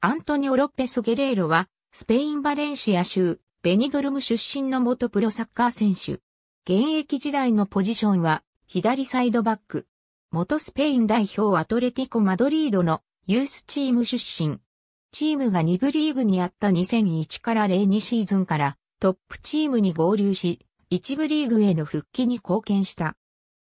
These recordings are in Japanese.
アントニオ・ロッペス・ゲレーロは、スペイン・バレンシア州、ベニドルム出身の元プロサッカー選手。現役時代のポジションは、左サイドバック。元スペイン代表アトレティコ・マドリードのユースチーム出身。チームが2部リーグにあった2001から02シーズンからトップチームに合流し、1部リーグへの復帰に貢献した。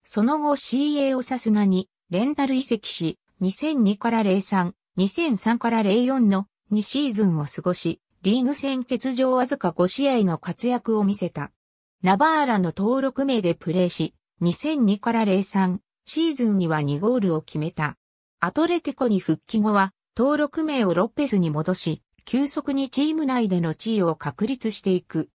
その後 CA をサスナにレンタル移籍し、2002から03、2003から04の2シーズンを過ごし、リーグ戦欠場わずか5試合の活躍を見せた。ナバーラの登録名でプレーし、2002から03シーズンには2ゴールを決めた。アトレテコに復帰後は、登録名をロッペスに戻し、急速にチーム内での地位を確立していく。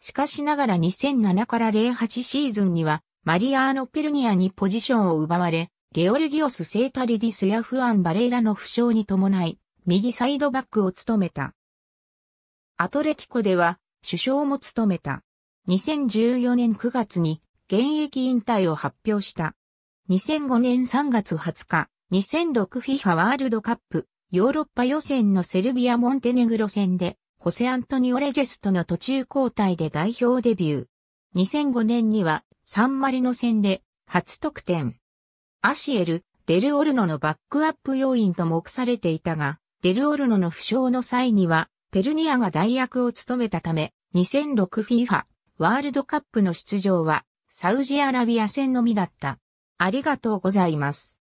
しかしながら2007から08シーズンには、マリアーノ・ペルニアにポジションを奪われ、ゲオルギオス・セータリディスやフアン・バレーラの負傷に伴い、右サイドバックを務めた。アトレティコでは、首相も務めた。2014年9月に、現役引退を発表した。2005年3月20日、2006FIFA ワールドカップ、ヨーロッパ予選のセルビア・モンテネグロ戦で、ホセ・アントニオ・レジェストの途中交代で代表デビュー。2005年には、サンマリノ戦で、初得点。アシエル、デルオルノのバックアップ要員と目されていたが、デルオルノの負傷の際には、ペルニアが代役を務めたため、2006FIFA ワールドカップの出場は、サウジアラビア戦のみだった。ありがとうございます。